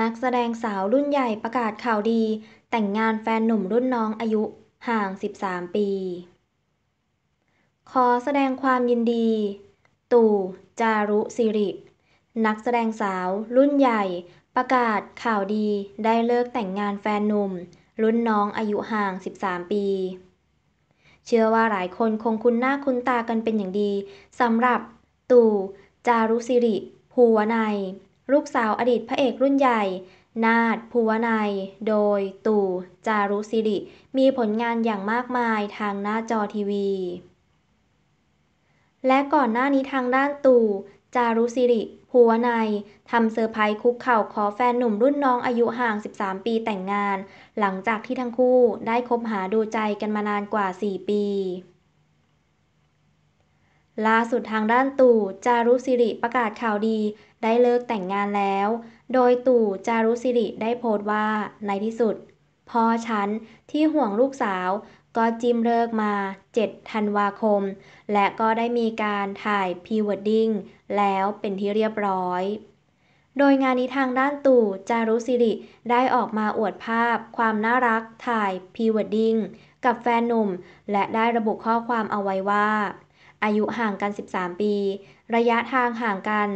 นักแสดงสาวรุ่นใหญ่ประกาศข่าวดี แต่งงานแฟนหนุ่มรุ่นน้องอายุห่าง 13 ปี ขอแสดงความยินดี ตู่ จารุสิริ นักแสดงสาวรุ่นใหญ่ประกาศข่าวดี ได้เลิกแต่งงานแฟนหนุ่ม รุ่นน้องอายุห่าง 13 ปี เชื่อว่าหลายคนคงคุ้นหน้า คุ้นตากันเป็นอย่างดีสำหรับ ตู่ จารุสิริ ภูวนัยลูกสาวอดีตพระเอกรุ่นใหญ่ นาดภูวนัย โดยตู่จารุสิริ มีผลงานอย่างมากมายทางหน้าจอทีวี และก่อนหน้านี้ทางด้านตู่จารุสิริ ภูวนัยทำเซอร์ไพรส์คุกเข่าขอแฟนหนุ่มรุ่นน้องอายุห่าง 13 ปีแต่งงาน หลังจากที่ทั้งคู่ได้คบหาดูใจกันมานานกว่า 4 ปีล่าสุดทางด้านตู่จารุสิริประกาศข่าวดี ได้เลิกแต่งงานแล้ว โดยตู่จารุสิริได้โพสต์ว่าในที่สุดพ่อฉัน ที่ห่วงลูกสาว ก็จิ้มเลิกมา 7 ธันวาคม และก็ได้มีการถ่ายพรีเวดดิ้งแล้วเป็นที่เรียบร้อย โดยงานนี้ทางด้านตู่จารุสิริได้ออกมาอวดภาพ ความน่ารักถ่ายพรีเวดดิ้งกับแฟนหนุ่ม และได้ระบุข้อความเอาไว้ว่าอายุห่างกัน 13 ปี ระยะทางห่างกัน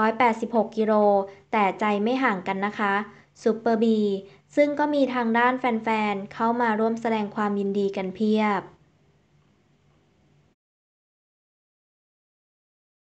686 กิโล แต่ใจไม่ห่างกันนะคะซูเปอร์บี ซึ่งก็มีทางด้านแฟนๆเข้ามาร่วมแสดงความยินดีกันเพียบ